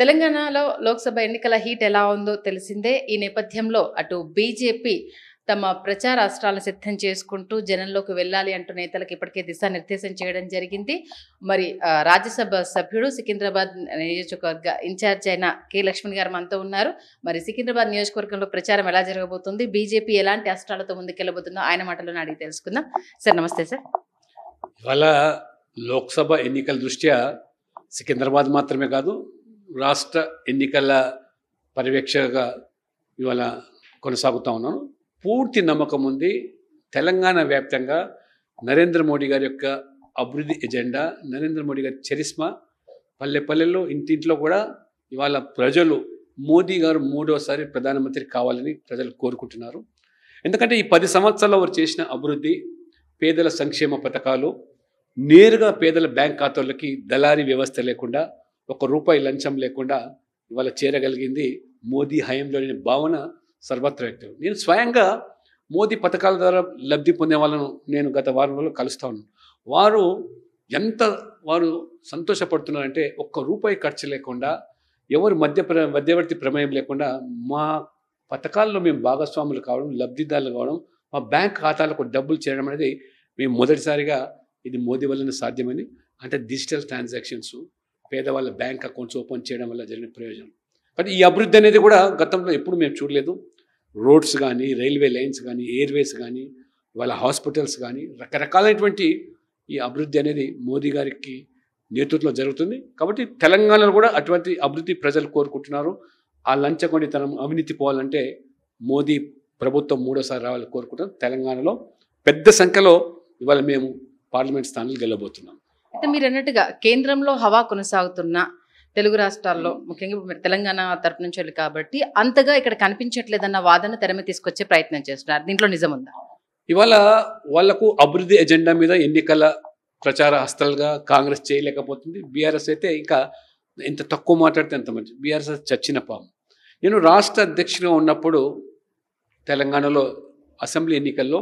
తెలంగాణలో లోక్సభ ఎన్నికల హీట్ ఎలా ఉందో తెలిసిందే ఈ నేపథ్యంలో అటు బీజేపీ తమ ప్రచార అస్త్రాలు సిద్ధం చేసుకుంటూ జనంలోకి వెళ్ళాలి అంటూ నేతలకు ఇప్పటికే దిశానిర్దేశం చేయడం జరిగింది మరి రాజ్యసభ సభ్యుడు సికింద్రాబాద్ నియోజకవర్గ ఇన్ఛార్జ్ అయిన కె లక్ష్మణ్ గారు మనతో ఉన్నారు మరి సికింద్రాబాద్ నియోజకవర్గంలో ప్రచారం ఎలా జరగబోతుంది బీజేపీ ఎలాంటి అస్త్రాలతో ముందుకెళ్ళబోతుందో ఆయన మాటలను అడిగి తెలుసుకుందాం సార్ నమస్తే సార్ ఇవాళ లోక్సభ ఎన్నికల దృష్ట్యా సికింద్రాబాద్ మాత్రమే కాదు రాష్ట్ర ఎన్నికల పర్యవేక్షగా ఇవాళ కొనసాగుతూ ఉన్నాను పూర్తి నమ్మకం ఉంది తెలంగాణ వ్యాప్తంగా నరేంద్ర మోడీ గారి యొక్క అభివృద్ధి ఎజెండా నరేంద్ర మోడీ గారి చరిస్మా పల్లె పల్లెల్లో ఇంటింట్లో కూడా ఇవాళ ప్రజలు మోదీ గారు మూడోసారి ప్రధానమంత్రి కావాలని ప్రజలు కోరుకుంటున్నారు ఎందుకంటే ఈ పది సంవత్సరాల్లో వారు చేసిన అభివృద్ధి పేదల సంక్షేమ పథకాలు నేరుగా పేదల బ్యాంక్ ఖాతాలకి దళారీ వ్యవస్థ లేకుండా ఒక రూపాయి లంచం లేకుండా ఇవాళ చేరగలిగింది మోదీ హయాంలోని భావన సర్వత్ర వ్యక్తం నేను స్వయంగా మోదీ పథకాల ద్వారా లబ్ధి పొందే వాళ్ళను నేను గత వారం రోజులు కలుస్తా ఉన్నాను వారు ఎంత వారు సంతోషపడుతున్నారంటే ఒక్క రూపాయి ఖర్చు లేకుండా ఎవరు మధ్య మధ్యవర్తి ప్రమేయం లేకుండా మా పథకాల్లో మేము భాగస్వాములు కావడం లబ్ధిదారులు కావడం మా బ్యాంక్ ఖాతాలకు డబ్బులు చేయడం అనేది మేము మొదటిసారిగా ఇది మోదీ వల్లనే సాధ్యమని అంటే డిజిటల్ ట్రాన్సాక్షన్స్ పేదవాళ్ళ బ్యాంక్ అకౌంట్స్ ఓపెన్ చేయడం వల్ల జరిగిన ప్రయోజనం బట్ ఈ అభివృద్ధి అనేది కూడా గతంలో ఎప్పుడు మేము చూడలేదు రోడ్స్ కానీ రైల్వే లైన్స్ కానీ ఎయిర్వేస్ కానీ వాళ్ళ హాస్పిటల్స్ కానీ రకరకాలైనటువంటి ఈ అభివృద్ధి అనేది మోదీ గారికి నేతృత్వంలో జరుగుతుంది కాబట్టి తెలంగాణలో కూడా అటువంటి అభివృద్ధి ప్రజలు కోరుకుంటున్నారు ఆ తనం అవినీతి పోవాలంటే మోదీ ప్రభుత్వం మూడోసారి రావాలని కోరుకుంటున్నాం తెలంగాణలో పెద్ద సంఖ్యలో ఇవాళ మేము పార్లమెంట్ స్థానాలు గెలబోతున్నాం అయితే మీరు అన్నట్టుగా కేంద్రంలో హవా కొనసాగుతున్న తెలుగు రాష్ట్రాల్లో ముఖ్యంగా తెలంగాణ తరపు నుంచి వెళ్ళి కాబట్టి అంతగా ఇక్కడ కనిపించట్లేదన్న వాదన తెరమే తీసుకొచ్చే ప్రయత్నం చేస్తున్నారు దీంట్లో నిజం ఉందా ఇవాళ వాళ్లకు అభివృద్ధి ఎజెండా మీద ఎన్నికల ప్రచార హస్తలుగా కాంగ్రెస్ చేయలేకపోతుంది బీఆర్ఎస్ అయితే ఇంకా ఇంత తక్కువ మాట్లాడితే ఎంత మంచి బీఆర్ఎస్ చచ్చిన పాము నేను రాష్ట్ర అధ్యక్షుడిగా ఉన్నప్పుడు తెలంగాణలో అసెంబ్లీ ఎన్నికల్లో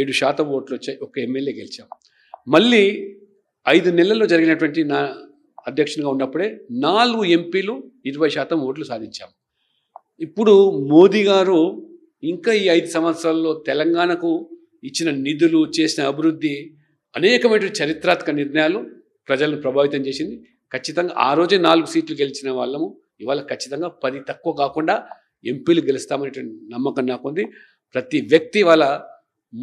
ఏడు శాతం ఓట్లు వచ్చాయి ఒక ఎమ్మెల్యే గెలిచాం మళ్ళీ ఐదు నెలల్లో జరిగినటువంటి నా అధ్యక్షునిగా ఉన్నప్పుడే నాలుగు ఎంపీలు ఇరవై శాతం ఓట్లు సాధించాం ఇప్పుడు మోదీ గారు ఇంకా ఈ ఐదు సంవత్సరాల్లో తెలంగాణకు ఇచ్చిన నిధులు చేసిన అభివృద్ధి అనేకమైన చరిత్రాత్మక నిర్ణయాలు ప్రజలను ప్రభావితం చేసింది ఖచ్చితంగా ఆ రోజే నాలుగు సీట్లు గెలిచిన వాళ్ళము ఇవాళ ఖచ్చితంగా పది తక్కువ కాకుండా ఎంపీలు గెలుస్తామనేటువంటి నమ్మకం నాకుంది ప్రతి వ్యక్తి వాళ్ళ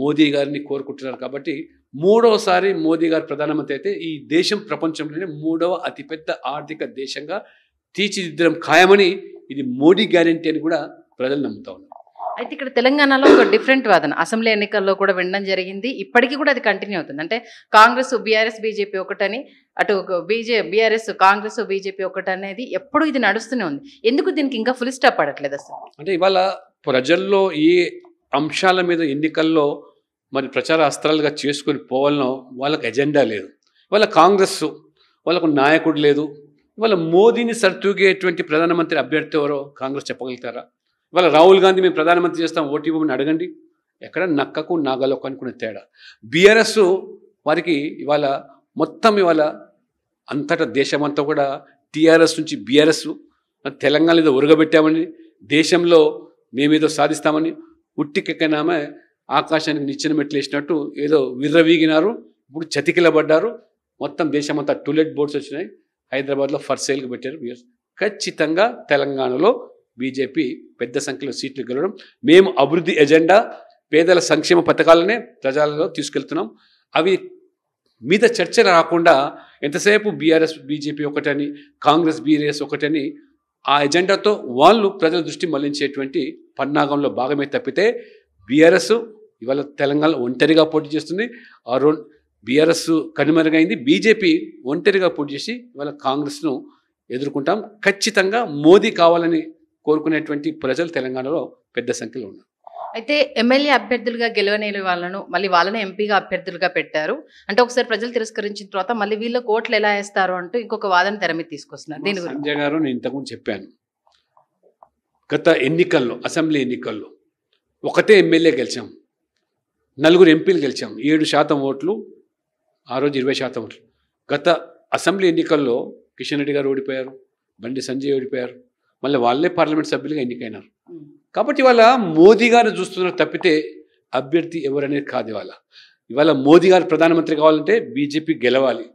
మోదీ గారిని కోరుకుంటున్నారు కాబట్టి మూడవసారి మోదీ గారు ప్రధానమంత్రి అయితే ఈ దేశం ప్రపంచంలోనే మూడవ అతిపెద్ద ఆర్థిక దేశంగా తీర్చిదిద్దడం ఖాయమని ఇది మోడీ గ్యారంటీ అని కూడా ప్రజలు నమ్ముతా ఉన్నారు అయితే ఇక్కడ తెలంగాణలో ఒక డిఫరెంట్ వాదన అసెంబ్లీ ఎన్నికల్లో కూడా వినడం జరిగింది ఇప్పటికీ కూడా అది కంటిన్యూ అవుతుంది అంటే కాంగ్రెస్ బీఆర్ఎస్ బీజేపీ ఒకటని అటు బీజే బీఆర్ఎస్ కాంగ్రెస్ బీజేపీ ఒకటి అనేది ఎప్పుడు ఇది నడుస్తూనే ఉంది ఎందుకు దీనికి ఇంకా ఫుల్ స్టాప్ పడట్లేదు అసలు అంటే ఇవాళ ప్రజల్లో ఈ అంశాల మీద ఎన్నికల్లో మరి ప్రచార అస్త్రాలుగా చేసుకొని పోవాలనో వాళ్ళకి ఎజెండా లేదు వాళ్ళ కాంగ్రెస్ వాళ్ళకు నాయకుడు లేదు ఇవాళ మోదీని సరితూగేటువంటి ప్రధానమంత్రి అభ్యర్థి ఎవరో కాంగ్రెస్ చెప్పగలుగుతారా ఇవాళ రాహుల్ గాంధీ మేము ప్రధానమంత్రి చేస్తాం ఓటు ఇవ్వమని అడగండి ఎక్కడ నక్కకు నాగలోకు అనుకునే తేడా బీఆర్ఎస్ వారికి ఇవాళ మొత్తం ఇవాళ అంతటా దేశమంతా కూడా టీఆర్ఎస్ నుంచి బీఆర్ఎస్ తెలంగాణ ఏదో ఉరగబెట్టామని దేశంలో మేమేదో సాధిస్తామని ఉట్టికెక్కనామే ఆకాశానికి నిచ్చెన మెట్లేసినట్టు ఏదో విర్రవీగినారు ఇప్పుడు చతికిలబడ్డారు మొత్తం దేశమంతా టూలెట్ బోర్డ్స్ వచ్చినాయి హైదరాబాద్లో ఫర్ సేల్కి పెట్టారు ఖచ్చితంగా తెలంగాణలో బీజేపీ పెద్ద సంఖ్యలో సీట్లు గెలవడం మేము అభివృద్ధి ఎజెండా పేదల సంక్షేమ పథకాలనే ప్రజలలో తీసుకెళ్తున్నాం అవి మీద చర్చ రాకుండా ఎంతసేపు బీఆర్ఎస్ బీజేపీ ఒకటని కాంగ్రెస్ బీఆర్ఎస్ ఒకటని ఆ ఎజెండాతో వాళ్ళు ప్రజల దృష్టి మళ్లించేటువంటి పన్నాగంలో భాగమే తప్పితే బీఆర్ఎస్ ఇవాళ తెలంగాణ ఒంటరిగా పోటీ చేస్తుంది ఆ రో బీఆర్ఎస్ కనుమరుగైంది బీజేపీ ఒంటరిగా పోటీ చేసి ఇవాళ కాంగ్రెస్ను ఎదుర్కొంటాం ఖచ్చితంగా మోదీ కావాలని కోరుకునేటువంటి ప్రజలు తెలంగాణలో పెద్ద సంఖ్యలో ఉన్నారు అయితే ఎమ్మెల్యే అభ్యర్థులుగా గెలవనేలు వాళ్ళను మళ్ళీ వాళ్ళని ఎంపీగా అభ్యర్థులుగా పెట్టారు అంటే ఒకసారి ప్రజలు తిరస్కరించిన తర్వాత మళ్ళీ వీళ్ళ కోట్లు ఎలా వేస్తారు అంటూ ఇంకొక వాదన తెర మీద తీసుకొస్తున్నారు దీని గురించి గారు నేను ఇంతకుముందు చెప్పాను గత ఎన్నికల్లో అసెంబ్లీ ఎన్నికల్లో ఒకటే ఎమ్మెల్యే గెలిచాం నలుగురు ఎంపీలు గెలిచాం ఏడు శాతం ఓట్లు ఆ రోజు ఇరవై శాతం ఓట్లు గత అసెంబ్లీ ఎన్నికల్లో కిషన్ రెడ్డి గారు ఓడిపోయారు బండి సంజయ్ ఓడిపోయారు మళ్ళీ వాళ్ళే పార్లమెంట్ సభ్యులుగా ఎన్నికైనారు కాబట్టి ఇవాళ మోదీ గారు చూస్తున్నారు తప్పితే అభ్యర్థి ఎవరనేది కాదు ఇవాళ ఇవాళ మోదీ గారు ప్రధానమంత్రి కావాలంటే బీజేపీ గెలవాలి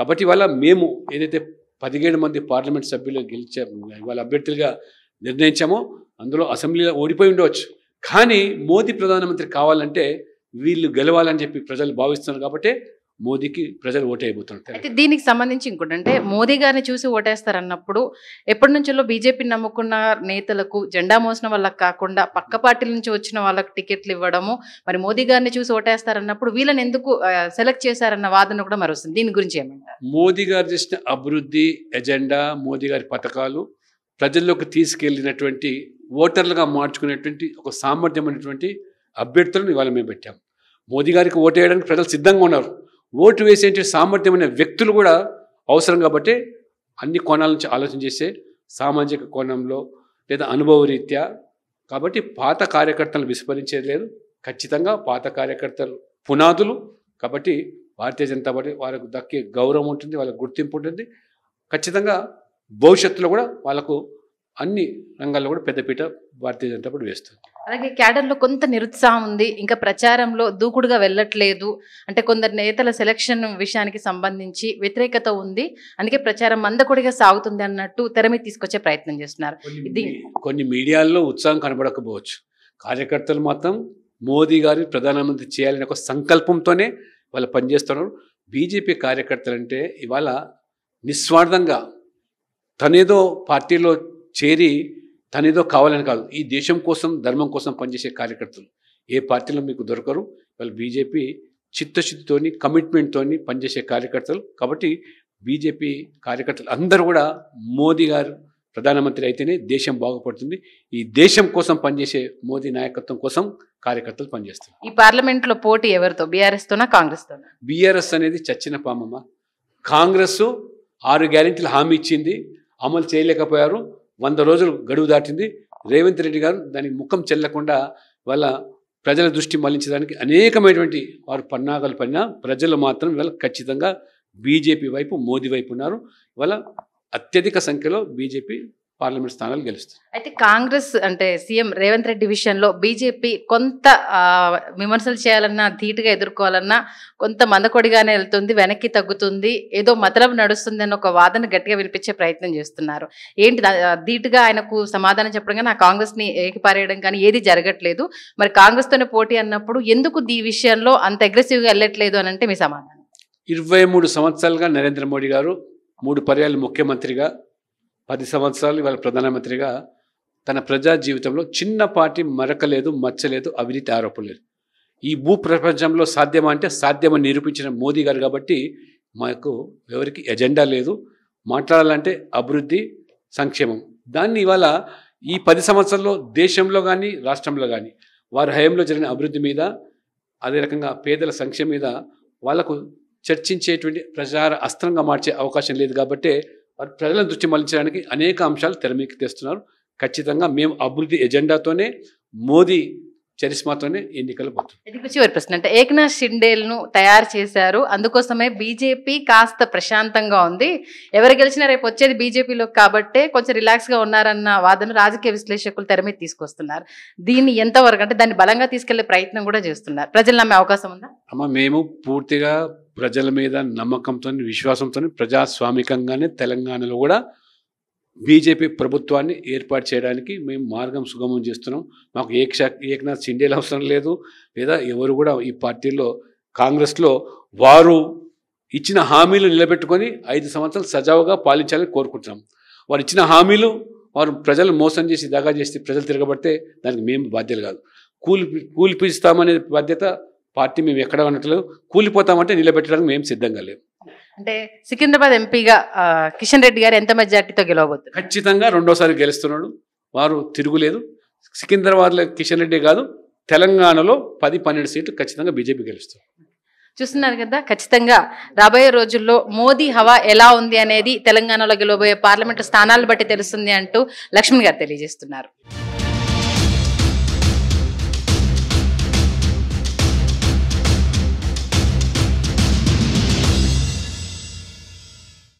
కాబట్టి ఇవాళ మేము ఏదైతే పదిహేడు మంది పార్లమెంట్ సభ్యులు గెలిచాము ఇవాళ అభ్యర్థులుగా నిర్ణయించామో అందులో అసెంబ్లీలో ఓడిపోయి ఉండవచ్చు కానీ మోదీ ప్రధానమంత్రి కావాలంటే వీళ్ళు గెలవాలని చెప్పి ప్రజలు భావిస్తున్నారు కాబట్టి మోదీకి ప్రజలు ఓటేయబోతున్నారు అయితే దీనికి సంబంధించి ఇంకోటి అంటే మోదీ గారిని చూసి ఓటేస్తారన్నప్పుడు ఎప్పటి నుంచో బీజేపీని నమ్ముకున్న నేతలకు జెండా మోసిన వాళ్ళకి కాకుండా పక్క పార్టీల నుంచి వచ్చిన వాళ్ళకి టికెట్లు ఇవ్వడము మరి మోదీ గారిని చూసి ఓటేస్తారన్నప్పుడు వీళ్ళని ఎందుకు సెలెక్ట్ చేశారన్న వాదన కూడా మరొస్తుంది దీని గురించి ఏమంటారు మోదీ గారు చేసిన అభివృద్ధి ఎజెండా మోదీ గారి పథకాలు ప్రజల్లోకి తీసుకెళ్ళినటువంటి ఓటర్లుగా మార్చుకునేటువంటి ఒక సామర్థ్యమైనటువంటి అభ్యర్థులను ఇవాళ మేము పెట్టాం మోదీ గారికి ఓటు వేయడానికి ప్రజలు సిద్ధంగా ఉన్నారు ఓటు వేసేటువంటి సామర్థ్యమైన వ్యక్తులు కూడా అవసరం కాబట్టి అన్ని కోణాల నుంచి ఆలోచన చేసే సామాజిక కోణంలో లేదా అనుభవ రీత్యా కాబట్టి పాత కార్యకర్తలను విస్మరించేది లేదు ఖచ్చితంగా పాత కార్యకర్తలు పునాదులు కాబట్టి భారతీయ జనతా పార్టీ వాళ్ళకు దక్కే గౌరవం ఉంటుంది వాళ్ళకి గుర్తింపు ఉంటుంది ఖచ్చితంగా భవిష్యత్తులో కూడా వాళ్ళకు అన్ని రంగాల్లో కూడా పెద్దపీట భారతీయ జనతా పార్టీ వేస్తుంది అలాగే క్యాడర్లో కొంత నిరుత్సాహం ఉంది ఇంకా ప్రచారంలో దూకుడుగా వెళ్ళట్లేదు అంటే కొందరు నేతల సెలక్షన్ విషయానికి సంబంధించి వ్యతిరేకత ఉంది అందుకే ప్రచారం మందకొడిగా సాగుతుంది అన్నట్టు తెర తీసుకొచ్చే ప్రయత్నం చేస్తున్నారు ఇది కొన్ని మీడియాల్లో ఉత్సాహం కనబడకపోవచ్చు కార్యకర్తలు మాత్రం మోదీ గారి ప్రధానమంత్రి చేయాలనే ఒక సంకల్పంతోనే వాళ్ళు పనిచేస్తున్నారు బీజేపీ కార్యకర్తలు అంటే ఇవాళ నిస్వార్థంగా తనేదో పార్టీలో చేరి తనేదో కావాలని కాదు ఈ దేశం కోసం ధర్మం కోసం పనిచేసే కార్యకర్తలు ఏ పార్టీలో మీకు దొరకరు వాళ్ళు బీజేపీ చిత్తశుద్ధితోని కమిట్మెంట్తోని పనిచేసే కార్యకర్తలు కాబట్టి బీజేపీ కార్యకర్తలు అందరూ కూడా మోదీ గారు ప్రధానమంత్రి అయితేనే దేశం బాగుపడుతుంది ఈ దేశం కోసం పనిచేసే మోదీ నాయకత్వం కోసం కార్యకర్తలు పనిచేస్తారు ఈ పార్లమెంట్లో పోటీ ఎవరితో బీఆర్ఎస్తోనా కాంగ్రెస్ బీఆర్ఎస్ అనేది చచ్చిన పామమ్మ కాంగ్రెస్ ఆరు గ్యారెంటీలు హామీ ఇచ్చింది అమలు చేయలేకపోయారు వంద రోజులు గడువు దాటింది రేవంత్ రెడ్డి గారు దానికి ముఖం చెల్లకుండా వాళ్ళ ప్రజల దృష్టి మళ్లించడానికి అనేకమైనటువంటి వారు పన్నాగాలు పడినా ప్రజలు మాత్రం ఇవాళ ఖచ్చితంగా బీజేపీ వైపు మోదీ వైపు ఉన్నారు ఇవాళ అత్యధిక సంఖ్యలో బీజేపీ పార్లమెంట్ స్థానాలు గెలుస్తాయి అయితే కాంగ్రెస్ అంటే సీఎం రేవంత్ రెడ్డి విషయంలో బీజేపీ కొంత విమర్శలు చేయాలన్నా ధీటుగా ఎదుర్కోవాలన్నా కొంత మందకొడిగానే వెళ్తుంది వెనక్కి తగ్గుతుంది ఏదో మతలం నడుస్తుంది అని ఒక వాదన గట్టిగా వినిపించే ప్రయత్నం చేస్తున్నారు ఏంటి ధీటుగా ఆయనకు సమాధానం చెప్పడం కానీ ఆ కాంగ్రెస్ని ఏకిపారేయడం కానీ ఏది జరగట్లేదు మరి కాంగ్రెస్తోనే పోటీ అన్నప్పుడు ఎందుకు ఈ విషయంలో అంత అగ్రెసివ్గా వెళ్ళట్లేదు అని అంటే మీ సమాధానం ఇరవై మూడు సంవత్సరాలుగా నరేంద్ర మోడీ గారు మూడు పర్యాలు ముఖ్యమంత్రిగా పది సంవత్సరాలు ఇవాళ ప్రధానమంత్రిగా తన ప్రజా జీవితంలో చిన్నపాటి మరకలేదు మచ్చలేదు అవినీతి ఆరోపలేదు ఈ భూ ప్రపంచంలో సాధ్యమా అంటే సాధ్యమని నిరూపించిన మోదీ గారు కాబట్టి మాకు ఎవరికి ఎజెండా లేదు మాట్లాడాలంటే అభివృద్ధి సంక్షేమం దాన్ని ఇవాళ ఈ పది సంవత్సరాల్లో దేశంలో కానీ రాష్ట్రంలో కానీ వారి హయంలో జరిగిన అభివృద్ధి మీద అదే రకంగా పేదల సంక్షేమం మీద వాళ్లకు చర్చించేటువంటి ప్రచార అస్త్రంగా మార్చే అవకాశం లేదు కాబట్టి వారి ప్రజలను దృష్టి మళ్లించడానికి అనేక అంశాలు తెరమీకి తెస్తున్నారు ఖచ్చితంగా మేము అభివృద్ధి ఎజెండాతోనే మోదీ చరిస్మాతోనే ఎన్నికలు పోతుంది ఇది చివరి ప్రశ్న అంటే ఏకనాథ్ షిండేల్ను తయారు చేశారు అందుకోసమే బీజేపీ కాస్త ప్రశాంతంగా ఉంది ఎవరు గెలిచినా రేపు వచ్చేది బీజేపీలో కాబట్టే కొంచెం రిలాక్స్గా ఉన్నారన్న వాదన రాజకీయ విశ్లేషకులు తెర మీద తీసుకొస్తున్నారు దీన్ని ఎంతవరకు అంటే దాన్ని బలంగా తీసుకెళ్లే ప్రయత్నం కూడా చేస్తున్నారు ప్రజలు నమ్మే అవకాశం ఉందా అమ్మ మేము పూర్తిగా ప్రజల మీద నమ్మకంతో విశ్వాసంతో ప్రజాస్వామికంగానే తెలంగాణలో కూడా బీజేపీ ప్రభుత్వాన్ని ఏర్పాటు చేయడానికి మేము మార్గం సుగమం చేస్తున్నాం మాకు ఏక్షా ఏకనాథ్ సిండేలు అవసరం లేదు లేదా ఎవరు కూడా ఈ పార్టీలో కాంగ్రెస్లో వారు ఇచ్చిన హామీలు నిలబెట్టుకొని ఐదు సంవత్సరాలు సజావుగా పాలించాలని కోరుకుంటున్నాం వారు ఇచ్చిన హామీలు వారు ప్రజలు మోసం చేసి దగా చేసి ప్రజలు తిరగబడితే దానికి మేము బాధ్యత కాదు కూలి కూలిపిస్తామనే బాధ్యత పార్టీ మేము ఎక్కడ ఉండట్లేదు కూలిపోతామంటే నిలబెట్టడానికి మేము సిద్ధంగా లేము అంటే సికింద్రాబాద్ ఎంపీగా కిషన్ రెడ్డి గారు ఎంత మెజార్టీతో గెలవబోతుంది ఖచ్చితంగా రెండోసారి గెలుస్తున్నాడు వారు తిరుగులేదు సికింద్రాబాద్లో కిషన్ రెడ్డి కాదు తెలంగాణలో పది పన్నెండు సీట్లు ఖచ్చితంగా బీజేపీ గెలుస్తారు చూస్తున్నారు కదా ఖచ్చితంగా రాబోయే రోజుల్లో మోదీ హవా ఎలా ఉంది అనేది తెలంగాణలో గెలవబోయే పార్లమెంటు స్థానాలు బట్టి తెలుస్తుంది అంటూ లక్ష్మణ్ గారు తెలియజేస్తున్నారు